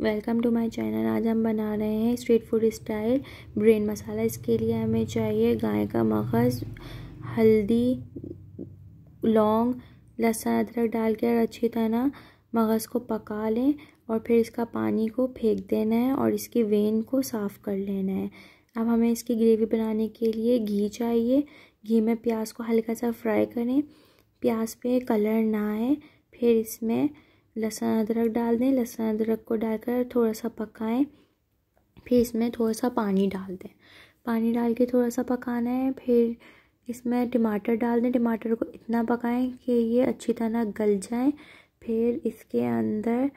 welcome to my channel आज हम बना रहे हैं street food style brain masala इसके लिए हमें चाहिए गाय का मगज़ हल्दी लौंग लहसुन अदरक डाल के अच्छी तरह मगज़ को पका लें और फिर इसका पानी को फेंक देना है और इसकी वेन को साफ़ कर लेना है अब हमें इसकी ग्रेवी बनाने के लिए घी चाहिए घी में प्याज को हल्का सा फ्राई करें प्याज पे कलर ना आए फिर इसमें लहसुन अदरक डाल दें लहसुन अदरक को डालकर थोड़ा सा पकाएं फिर इसमें थोड़ा सा पानी डाल दें पानी डाल के थोड़ा सा पकाना है फिर इसमें टमाटर डाल दें टमाटर को इतना पकाएं कि ये अच्छी तरह गल जाए फिर इसके अंदर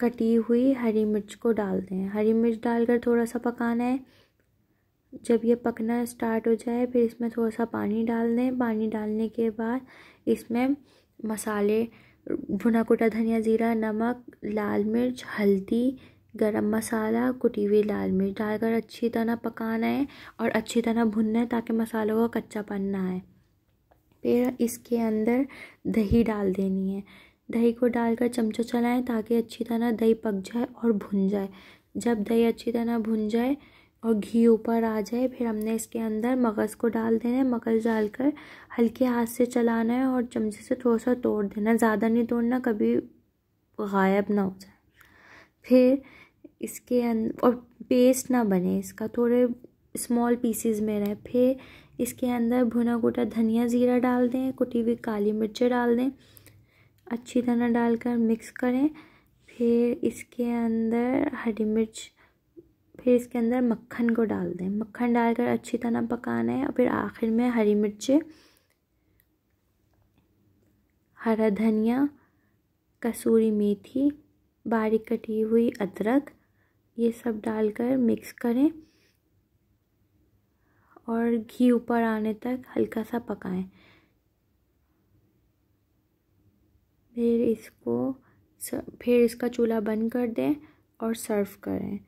कटी हुई हरी मिर्च को डाल दें हरी मिर्च डालकर थोड़ा सा पकाना है जब ये पकना स्टार्ट हो जाए फिर इसमें थोड़ा सा पानी डाल दें पानी डालने के बाद इसमें मसाले भुना कुटा धनिया ज़ीरा नमक लाल मिर्च हल्दी गरम मसाला कुटी हुई लाल मिर्च डालकर अच्छी तरह पकाना है और अच्छी तरह भुनना है ताकि मसालों का कच्चापन ना आए फिर इसके अंदर दही डाल देनी है दही को डालकर चमचा चलाएं ताकि अच्छी तरह दही पक जाए और भुन जाए जब दही अच्छी तरह भुन जाए और घी ऊपर आ जाए फिर हमने इसके अंदर मगज़ को डाल देना है मगज़ डालकर हल्के हाथ से चलाना है और चमचे से थोड़ा सा तोड़ देना ज़्यादा नहीं तोड़ना कभी गायब ना हो जाए फिर इसके अंदर और पेस्ट ना बने इसका थोड़े स्मॉल पीसीज में रहे फिर इसके अंदर भुना कुटा धनिया ज़ीरा डाल दें कुटी हुई काली मिर्चें डाल दें अच्छी तरह डालकर मिक्स करें फिर इसके अंदर हरी मिर्च फिर इसके अंदर मक्खन को डाल दें मक्खन डालकर अच्छी तरह पकाना है और फिर आखिर में हरी मिर्चें हरा धनिया कसूरी मेथी बारीक कटी हुई अदरक ये सब डालकर मिक्स करें और घी ऊपर आने तक हल्का सा पकाएं फिर इसको फिर इसका चूल्हा बंद कर दें और सर्व करें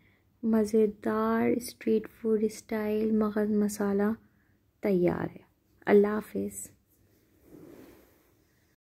मज़ेदार स्ट्रीट फूड स्टाइल मगज़ मसाला तैयार है अल्लाह हाफिज़